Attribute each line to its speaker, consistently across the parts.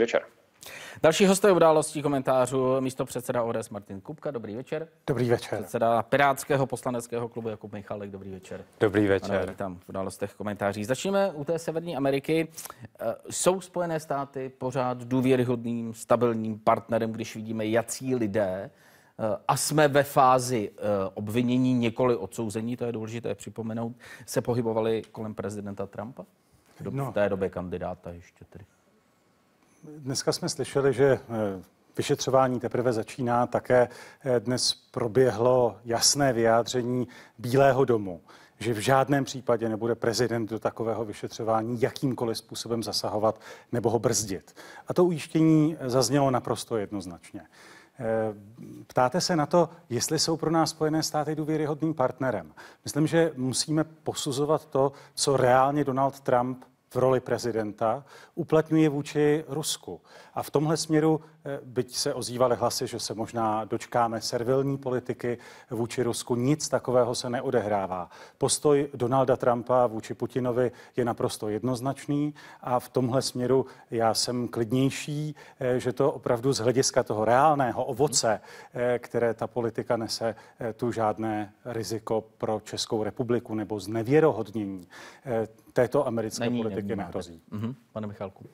Speaker 1: krásný večer.
Speaker 2: Další hosté událostí komentářů místo předseda ODS Martin Kupka. Dobrý večer. Dobrý večer. Předseda Pirátského poslaneckého klubu Jakub Michalek. Dobrý večer.
Speaker 1: Dobrý večer. Ano, tam v
Speaker 2: událostech komentářích. začneme u té Severní Ameriky. Eh, jsou Spojené státy pořád důvěryhodným, stabilním partnerem, když vidíme, jací lidé eh, a jsme ve fázi eh, obvinění, nikoli odsouzení, to je důležité připomenout, se pohybovali kolem prezidenta Trumpa? No. V té době kandidáta ještě tedy.
Speaker 3: Dneska jsme slyšeli, že eh, vyšetřování teprve začíná. Také eh, dnes proběhlo jasné vyjádření Bílého domu, že v žádném případě nebude prezident do takového vyšetřování jakýmkoliv způsobem zasahovat nebo ho brzdit. A to ujištění eh, zaznělo naprosto jednoznačně. Ptáte se na to, jestli jsou pro nás Spojené státy důvěryhodným partnerem. Myslím, že musíme posuzovat to, co reálně Donald Trump v roli prezidenta uplatňuje vůči Rusku. A v tomhle směru Eh, byť se ozývaly hlasy, že se možná dočkáme servilní politiky vůči Rusku. Nic takového se neodehrává. Postoj Donalda Trumpa vůči Putinovi je naprosto jednoznačný a v tomhle směru já jsem klidnější, eh, že to opravdu z hlediska toho reálného ovoce, eh, které ta politika nese, tu žádné riziko pro Českou republiku nebo znevěrohodnění této americké Není, politiky nehrozí. Mhm, pane Michalku.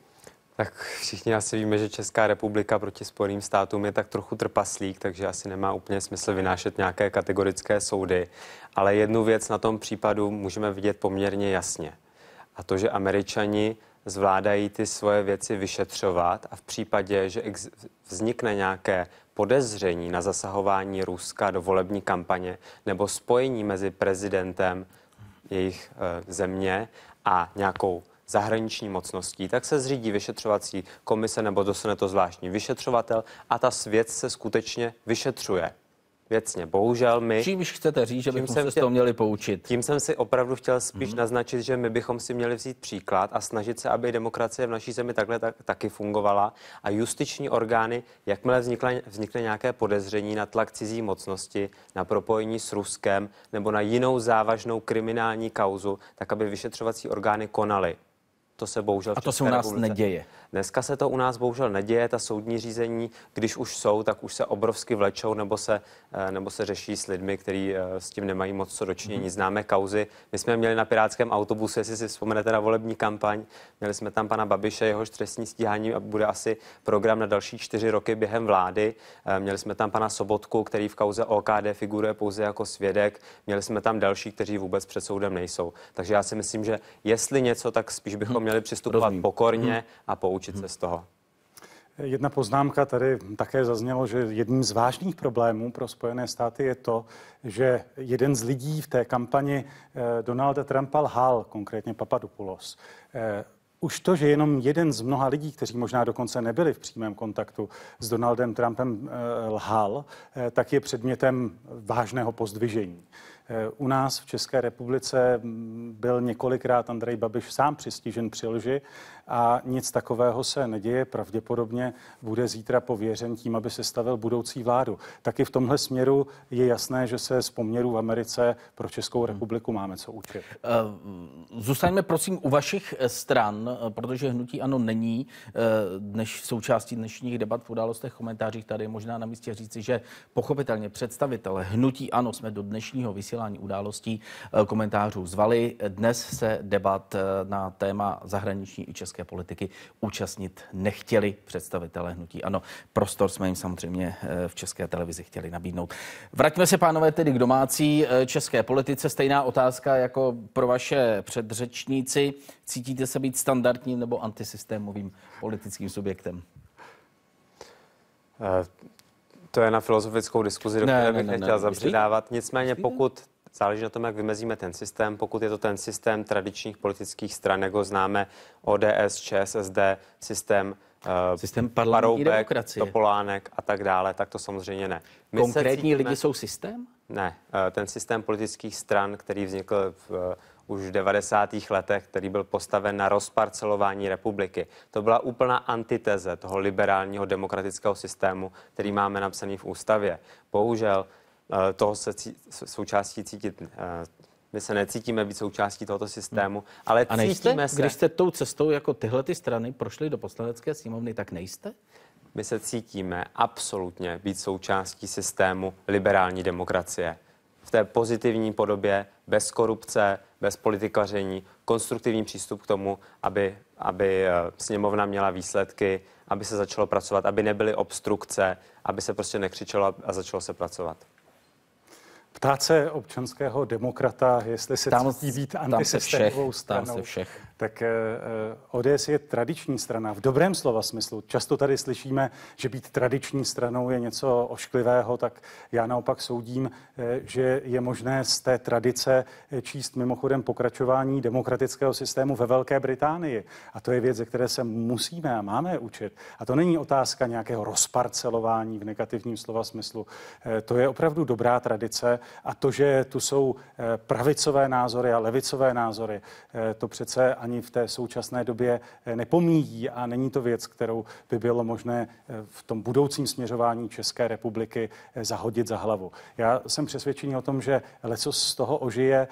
Speaker 1: Tak všichni asi víme, že Česká republika proti Spojeným státům je tak trochu trpaslík, takže asi nemá úplně smysl vynášet nějaké kategorické soudy. Ale jednu věc na tom případu můžeme vidět poměrně jasně. A to, že američani zvládají ty svoje věci vyšetřovat a v případě, že vznikne nějaké podezření na zasahování Ruska do volební kampaně nebo spojení mezi prezidentem jejich eh, země a nějakou zahraniční mocností, tak se zřídí vyšetřovací komise nebo dostane to zvláštní vyšetřovatel a ta svět se skutečně vyšetřuje věcně. Bohužel my... Čímž chcete říct, že bychom se z toho měli poučit? Tím jsem si opravdu chtěl spíš hmm. naznačit, že my bychom si měli vzít příklad a snažit se, aby demokracie v naší zemi takhle tak, taky fungovala a justiční orgány, jakmile vznikly, vznikne nějaké podezření na tlak cizí mocnosti, na propojení s Ruskem nebo na jinou závažnou kriminální kauzu, tak aby vyšetřovací orgány konaly. To se bohužel. A to se u nás republice. neděje. Dneska se to u nás bohužel neděje, ta soudní řízení, když už jsou, tak už se obrovsky vlečou nebo se, eh, nebo se řeší s lidmi, kteří eh, s tím nemají moc co dočinění. Mhm. Známe kauzy. My jsme měli na pirátském autobusu, jestli si vzpomenete na volební kampaň, měli jsme tam pana Babiše, jehož trestní stíhání bude asi program na další čtyři roky během vlády. Eh, měli jsme tam pana Sobotku, který v kauze OKD figuruje pouze jako svědek. Měli jsme tam další, kteří vůbec před soudem nejsou. Takže já si myslím, že jestli něco, tak spíš bychom mhm. měli přistupovat Rozumím. pokorně mhm. a poučit poučit se mhm. z toho.
Speaker 3: Jedna poznámka tady také zaznělo, že jedním z vážných problémů pro Spojené státy je to, že jeden z lidí v té kampani eh, Donalda Trumpa lhal, konkrétně Papadopoulos. Eh, už to, že jenom jeden z mnoha lidí, kteří možná dokonce nebyli v přímém kontaktu s Donaldem Trumpem, eh, lhal, tak je předmětem vážného pozdvižení. Eh, u nás v České republice mm, byl několikrát Andrej Babiš sám přistížen při lži a nic takového se neděje. Pravděpodobně bude zítra pověřen tím, aby se stavil budoucí vládu. Taky v tomhle směru je jasné, že se z poměru v Americe pro Českou hmm. republiku máme co učit.
Speaker 2: Eh, zůstaňme prosím u vašich eh, stran, protože hnutí ano není dneš, součástí dnešních debat v událostech komentářích. Tady je možná na místě říci, že pochopitelně představitele hnutí ano jsme do dnešního vysílání vysílání událostí eh, komentářů zvali. Dnes se debat eh, na téma zahraniční i české politiky účastnit nechtěli představitelé hnutí. Ano, prostor jsme jim samozřejmě eh, v české televizi chtěli nabídnout. Vraťme se, pánové, tedy k domácí české politice. Stejná otázka jako pro vaše předřečníci. Cítíte se být standardním nebo antisystémovým politickým subjektem?
Speaker 1: To je na filozofickou diskuzi, do které bych nechtěl zapřidávat. Nicméně, pokud záleží na tom, jak vymezíme ten systém, pokud je to ten systém tradičních politických stran, jako známe ODS, ČSSD, systém eh, systém paroubek, Topolánek a tak dále, tak to samozřejmě ne. My Konkrétní cítíme... lidi jsou systém? Ne, eh, ten systém politických stran, který vznikl v eh, už v 90. letech, který byl postaven na rozparcelování republiky. To byla úplná antiteze toho liberálního demokratického systému, který máme napsaný v ústavě. Bohužel eh, toho se cí, součástí cítit eh, my se necítíme být součástí tohoto systému, hmm. ale A nejste, cítíme se... Když jste
Speaker 2: tou cestou jako tyhle ty strany prošly do poslanecké sněmovny, tak
Speaker 1: nejste? My se cítíme absolutně být součástí systému liberální demokracie v té pozitivní podobě, bez korupce, bez politikaření, konstruktivní přístup k tomu, aby, aby eh, sněmovna měla výsledky, aby se začalo pracovat, aby nebyly obstrukce, aby se prostě nekřičelo a začalo se pracovat.
Speaker 3: Ptát se občanského demokrata, jestli se tam, cítí být antisystémovou stranou. Tam se všech tak eh, eh, ODS je tradiční strana v dobrém slova smyslu. Často tady slyšíme, že být tradiční stranou je něco ošklivého, tak já naopak soudím, eh, že je možné z té tradice číst mimochodem pokračování demokratického systému ve Velké Británii. A to je věc, ze které se musíme a máme učit. A to není otázka nějakého rozparcelování v negativním slova smyslu. To je opravdu dobrá tradice a to, že tu jsou pravicové názory a levicové názory, to přece ani v té současné době eh, nepomíjí a není to věc, kterou by bylo možné eh, v tom budoucím směřování České republiky eh, zahodit za hlavu. Já jsem přesvědčený o tom, že leco z toho ožije,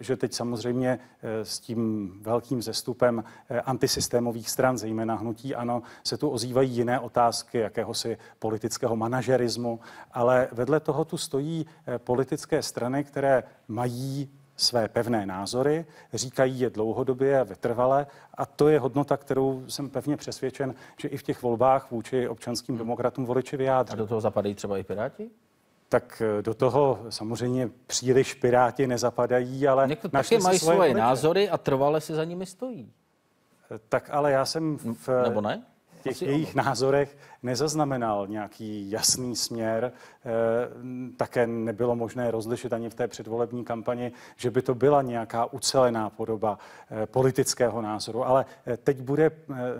Speaker 3: že teď samozřejmě s tím velkým zestupem antisystémových stran, zejména hnutí ANO, se tu ozývají jiné otázky jakéhosi politického manažerismu, ale vedle toho tu stojí politické strany, které mají své pevné názory, říkají je dlouhodobě a vytrvale a to je hodnota, kterou jsem pevně přesvědčen, že i v těch volbách vůči občanským hmm. demokratům voliči vyjádří. A do toho zapadají třeba i Piráti? tak eh, do toho samozřejmě příliš piráti nezapadají, ale... Někdo taky mají svoje, svoje názory a trvale si za nimi stojí. Eh, tak ale já jsem v... Eh, nebo ne? těch Asi jejich ono. názorech nezaznamenal nějaký jasný směr. Eh, také nebylo možné rozlišit ani v té předvolební kampani, že by to byla nějaká ucelená podoba eh, politického názoru. Ale eh, teď bude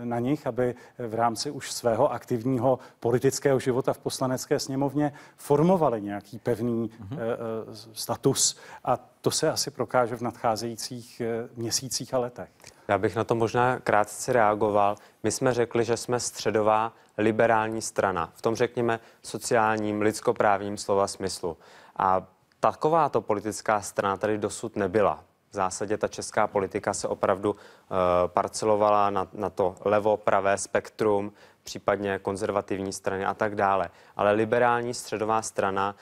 Speaker 3: na nich, aby v rámci už svého aktivního politického života v poslanecké sněmovně formovali nějaký pevný mm-hmm. status. A to se asi prokáže v nadcházejících měsících a letech.
Speaker 1: Já bych na to možná krátce reagoval. My jsme řekli, že jsme středová liberální strana. V tom řekněme sociálním, lidskoprávním slova smyslu. A takováto politická strana tady dosud nebyla. V zásadě ta česká politika se opravdu uh, parcelovala na, na to levo-pravé spektrum případně konzervativní strany a tak dále. Ale liberální středová strana,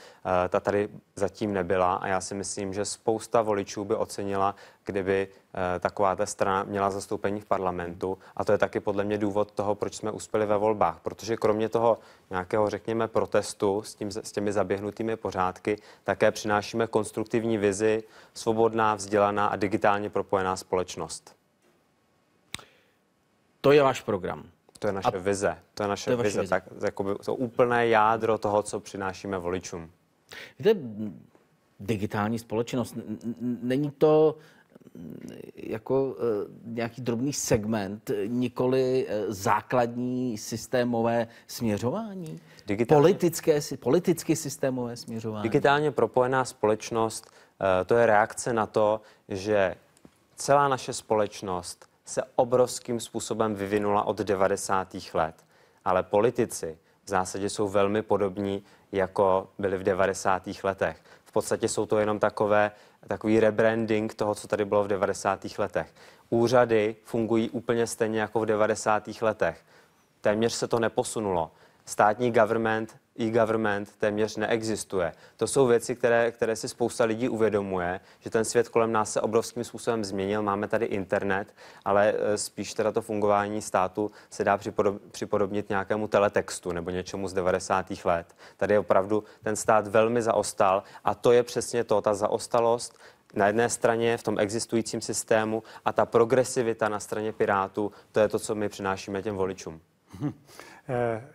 Speaker 1: eh, ta tady zatím nebyla a já si myslím, že spousta voličů by ocenila, kdyby eh, taková ta strana měla zastoupení v parlamentu. A to je taky podle mě důvod toho, proč jsme uspěli ve volbách. Protože kromě toho nějakého, řekněme, protestu s, tím, s těmi zaběhnutými pořádky, také přinášíme konstruktivní vizi, svobodná, vzdělaná a digitálně propojená společnost. To je váš program. To je naše a vize. To je naše to je vize. vize. Tak, jakoby, to úplné jádro toho, co přinášíme voličům.
Speaker 2: Víte, digitální společnost, není to mm, jako eh, nějaký drobný segment, nikoli eh, základní systémové směřování? Digitálně, politické, politicky systémové směřování? Digitálně
Speaker 1: propojená společnost, eh, to je reakce na to, že celá naše společnost se obrovským způsobem vyvinula od 90. let. Ale politici v zásadě jsou velmi podobní, jako byli v 90. letech. V podstatě jsou to jenom takové, takový rebranding toho, co tady bylo v 90. letech. Úřady fungují úplně stejně jako v 90. letech. Téměř se to neposunulo. Státní government e-government téměř neexistuje. To jsou věci, které, které si spousta lidí uvědomuje, že ten svět kolem nás se obrovským způsobem změnil. Máme tady internet, ale eh, spíš teda to fungování státu se dá připodobnit nějakému teletextu nebo něčemu z 90. let. Tady je opravdu ten stát velmi zaostal a to je přesně to, ta zaostalost na jedné straně v tom existujícím systému a ta progresivita na straně Pirátů, to je to, co my přinášíme těm voličům.
Speaker 3: Hm. Eh,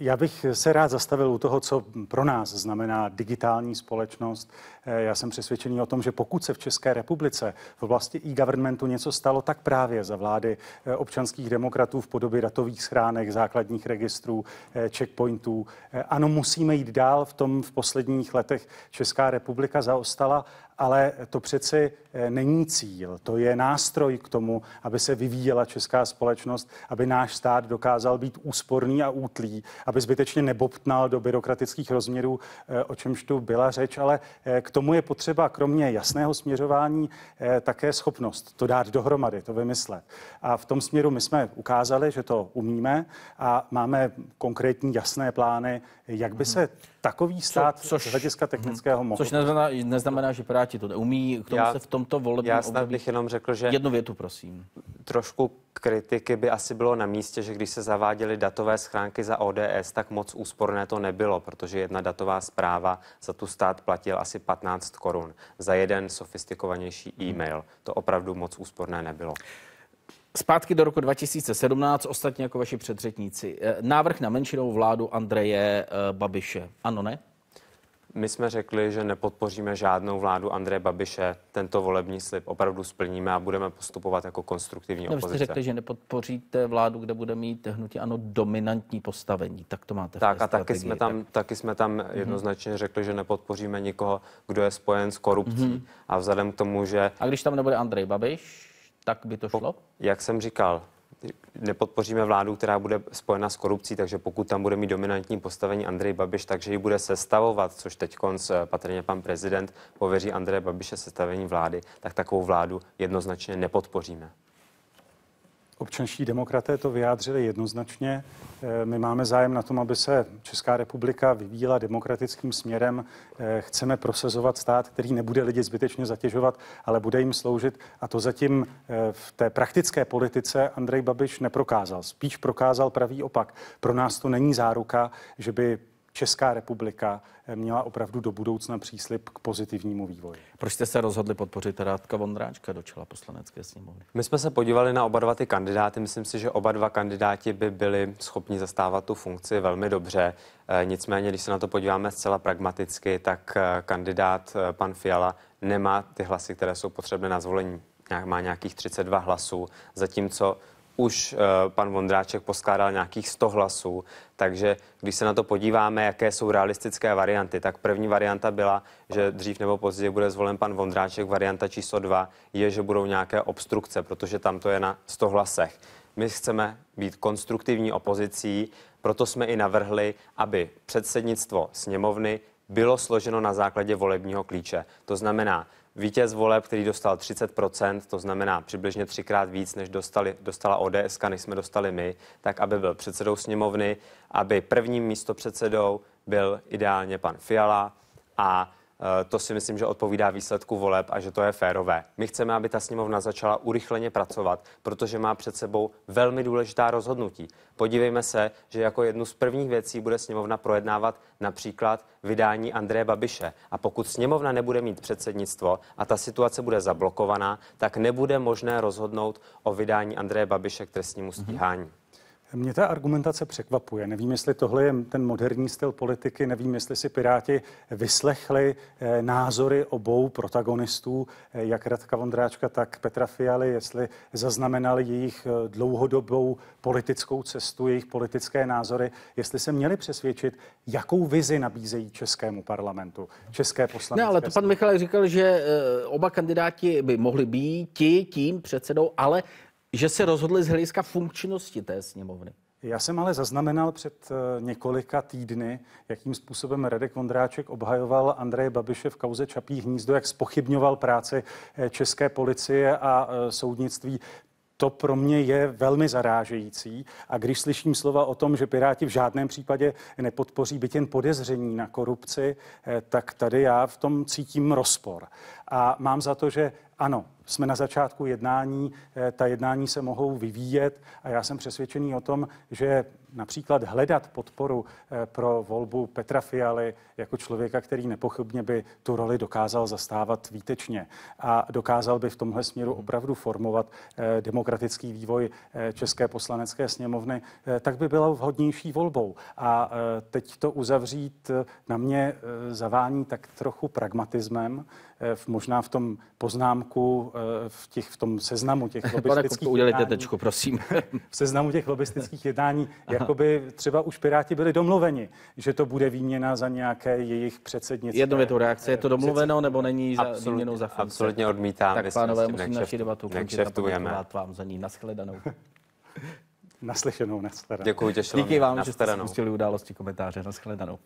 Speaker 3: já bych se rád zastavil u toho, co pro nás znamená digitální společnost. Eh, já jsem přesvědčený o tom, že pokud se v České republice v oblasti e-governmentu něco stalo, tak právě za vlády eh, občanských demokratů v podobě datových schránek, základních registrů, eh, checkpointů. Ano, musíme jít dál. V tom v posledních letech Česká republika zaostala, ale to přeci eh, není cíl. To je nástroj k tomu, aby se vyvíjela česká společnost, aby náš stát dokázal být úsporný a útlý, aby zbytečně nebobtnal do byrokratických rozměrů, eh, o čemž tu byla řeč, ale eh, k tomu je potřeba kromě jasného směřování také schopnost to dát dohromady, to vymyslet. A v tom směru my jsme ukázali, že to umíme a máme konkrétní jasné plány, jak by se takový stát co, což, z hlediska mhm. technického
Speaker 1: mohl. Což
Speaker 2: neznamená, neznamená že právě Piráti to neumí, k tomu já, se v tomto volebním Já snad bych
Speaker 1: jenom řekl, že... Jednu větu, prosím. Trošku kritiky by asi bylo na místě, že když se zaváděly datové schránky za ODS, tak moc úsporné to nebylo, protože jedna datová zpráva za tu stát platil asi 15 korun za jeden sofistikovanější hmm. e-mail. To opravdu moc úsporné nebylo. Zpátky do roku 2017, ostatně jako vaši předřetníci. Eh,
Speaker 2: návrh na menšinou vládu Andreje eh, Babiše. Ano, ne?
Speaker 1: My jsme řekli, že nepodpoříme žádnou vládu Andreje Babiše. Tento volební slib opravdu splníme a budeme postupovat jako konstruktivní opozice. opozice. Jste řekli, že
Speaker 2: nepodpoříte vládu, kde bude mít hnutí ano dominantní postavení. Tak to máte. Tak a taky jsme tam,
Speaker 1: tak. taky jsme tam mm-hmm. jednoznačně řekli, že nepodpoříme nikoho, kdo je spojen s korupcí. Mm-hmm. A vzhledem k tomu, že. A když tam nebude Andrej Babiš, tak by to šlo? Po, jak jsem říkal, nepodpoříme vládu, která bude spojena s korupcí, takže pokud tam bude mít dominantní postavení Andrej Babiš, takže ji bude sestavovat, což teď konc eh, patrně pan prezident pověří Andreje Babiše sestavení vlády, tak takovou vládu jednoznačně nepodpoříme.
Speaker 3: Občanští demokraté to vyjádřili jednoznačně. E, my máme zájem na tom, aby se Česká republika vyvíjela demokratickým směrem. E, chceme prosazovat stát, který nebude lidi zbytečně zatěžovat, ale bude jim sloužit. A to zatím e, v té praktické politice Andrej Babiš neprokázal. Spíš prokázal pravý opak. Pro nás to není záruka, že by Česká republika eh, měla opravdu do budoucna příslip k pozitivnímu vývoji.
Speaker 2: Proč jste se rozhodli podpořit Rádka Vondráčka do čela poslanecké sněmovny?
Speaker 1: My jsme se podívali na oba dva ty kandidáty. Myslím si, že oba dva kandidáti by byli schopni zastávat tu funkci velmi dobře. Eh, nicméně, když se na to podíváme zcela pragmaticky, tak eh, kandidát pan Fiala nemá ty hlasy, které jsou potřebné na zvolení. Má nějakých 32 hlasů, zatímco už eh, pan Vondráček poskládal nějakých 100 hlasů, takže když se na to podíváme, jaké jsou realistické varianty, tak první varianta byla, že dřív nebo později bude zvolen pan Vondráček, varianta číslo 2 je, že budou nějaké obstrukce, protože tam to je na 100 hlasech. My chceme být konstruktivní opozicí, proto jsme i navrhli, aby předsednictvo sněmovny bylo složeno na základě volebního klíče. To znamená, Vítěz voleb, který dostal 30%, to znamená přibližně třikrát víc, než dostali, dostala ODS, než jsme dostali my, tak aby byl předsedou sněmovny, aby prvním místopředsedou byl ideálně pan Fiala a Eh, to si myslím, že odpovídá výsledku voleb a že to je férové. My chceme, aby ta sněmovna začala urychleně pracovat, protože má před sebou velmi důležitá rozhodnutí. Podívejme se, že jako jednu z prvních věcí bude sněmovna projednávat například vydání Andreje Babiše. A pokud sněmovna nebude mít předsednictvo a ta situace bude zablokovaná, tak nebude možné rozhodnout o vydání Andreje Babiše k trestnímu mhm. stíhání.
Speaker 3: Mě ta argumentace překvapuje. Nevím, jestli tohle je ten moderní styl politiky, nevím, jestli si Piráti vyslechli eh, názory obou protagonistů, eh, jak Radka Vondráčka, tak Petra Fialy, jestli zaznamenali jejich eh, dlouhodobou politickou cestu, jejich politické názory, jestli se měli přesvědčit, jakou vizi nabízejí českému parlamentu, české poslanecké. Ne, ale to pan
Speaker 2: Michal říkal, že oba kandidáti by mohli být ti tím předsedou,
Speaker 3: ale že se rozhodli z hlediska funkčnosti té sněmovny. Já jsem ale zaznamenal před eh, několika týdny, jakým způsobem Radek Vondráček obhajoval Andreje Babiše v kauze Čapí hnízdo, jak spochybňoval práci eh, české policie a eh, soudnictví to pro mě je velmi zarážející. A když slyším slova o tom, že Piráti v žádném případě nepodpoří byt jen podezření na korupci, eh, tak tady já v tom cítím rozpor. A mám za to, že ano, jsme na začátku jednání, eh, ta jednání se mohou vyvíjet a já jsem přesvědčený o tom, že například hledat podporu eh, pro volbu Petra Fialy jako člověka, který nepochybně by tu roli dokázal zastávat výtečně a dokázal by v tomhle směru mhm. opravdu formovat eh, demokratický vývoj eh, České poslanecké sněmovny, tak by byla vhodnější volbou. A teď to uzavřít na mě zavání tak trochu pragmatismem, Eh, v, možná v tom poznámku, eh, v, těch, v tom seznamu těch lobbystických Pane tečku, prosím. v seznamu těch lobbystických jednání, jako by třeba už Piráti byli domluveni, že to bude výměna za nějaké jejich předsednictví. Jedno je to reakce, je to eh, domluveno nebo
Speaker 1: není za, absolutně, výměnou za funkce? Absolutně odmítám. Tak pánové, musím naši debatu končit a
Speaker 2: vám za ní naschledanou.
Speaker 3: Naslyšenou, nashledanou. Děkuji, těšilo Díky vám,
Speaker 1: že jste spustili
Speaker 2: události komentáře. Naschledanou.